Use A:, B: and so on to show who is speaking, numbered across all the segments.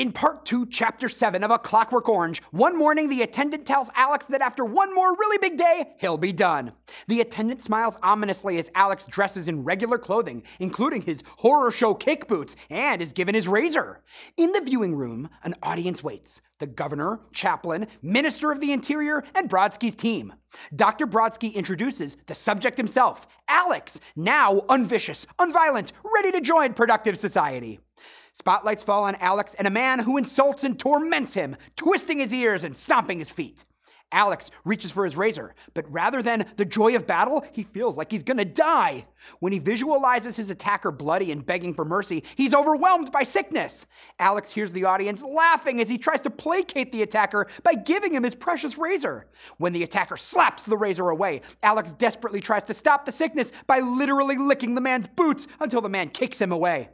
A: In part two, chapter seven of A Clockwork Orange, one morning the attendant tells Alex that after one more really big day, he'll be done. The attendant smiles ominously as Alex dresses in regular clothing, including his horror show kick boots, and is given his razor. In the viewing room, an audience waits the governor, chaplain, minister of the interior, and Brodsky's team. Dr. Brodsky introduces the subject himself, Alex, now unvicious, unviolent, ready to join productive society. Spotlights fall on Alex and a man who insults and torments him, twisting his ears and stomping his feet. Alex reaches for his razor, but rather than the joy of battle, he feels like he's gonna die. When he visualizes his attacker bloody and begging for mercy, he's overwhelmed by sickness. Alex hears the audience laughing as he tries to placate the attacker by giving him his precious razor. When the attacker slaps the razor away, Alex desperately tries to stop the sickness by literally licking the man's boots until the man kicks him away.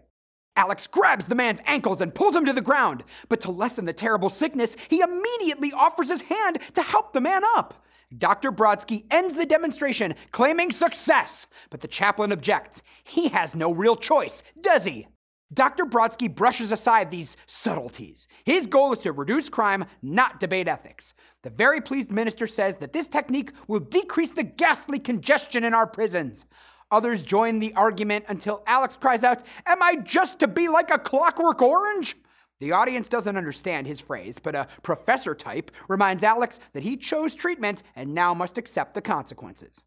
A: Alex grabs the man's ankles and pulls him to the ground, but to lessen the terrible sickness, he immediately offers his hand to help the man up. Dr. Brodsky ends the demonstration, claiming success, but the chaplain objects. He has no real choice, does he? Dr. Brodsky brushes aside these subtleties. His goal is to reduce crime, not debate ethics. The very pleased minister says that this technique will decrease the ghastly congestion in our prisons. Others join the argument until Alex cries out, Am I just to be like a clockwork orange? The audience doesn't understand his phrase, but a professor type reminds Alex that he chose treatment and now must accept the consequences.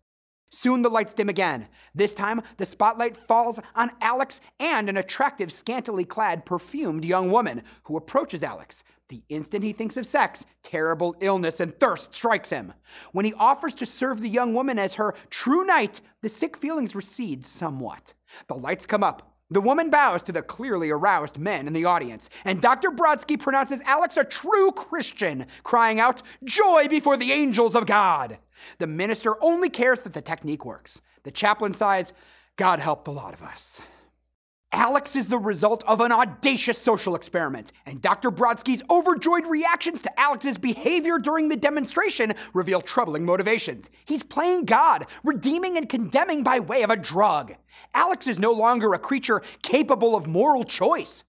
A: Soon the lights dim again. This time, the spotlight falls on Alex and an attractive, scantily clad, perfumed young woman who approaches Alex. The instant he thinks of sex, terrible illness and thirst strikes him. When he offers to serve the young woman as her true knight, the sick feelings recede somewhat. The lights come up. The woman bows to the clearly aroused men in the audience, and Dr. Brodsky pronounces Alex a true Christian, crying out, Joy before the angels of God! The minister only cares that the technique works. The chaplain sighs, God help the lot of us. Alex is the result of an audacious social experiment, and Dr. Brodsky's overjoyed reactions to Alex's behavior during the demonstration reveal troubling motivations. He's playing God, redeeming and condemning by way of a drug. Alex is no longer a creature capable of moral choice.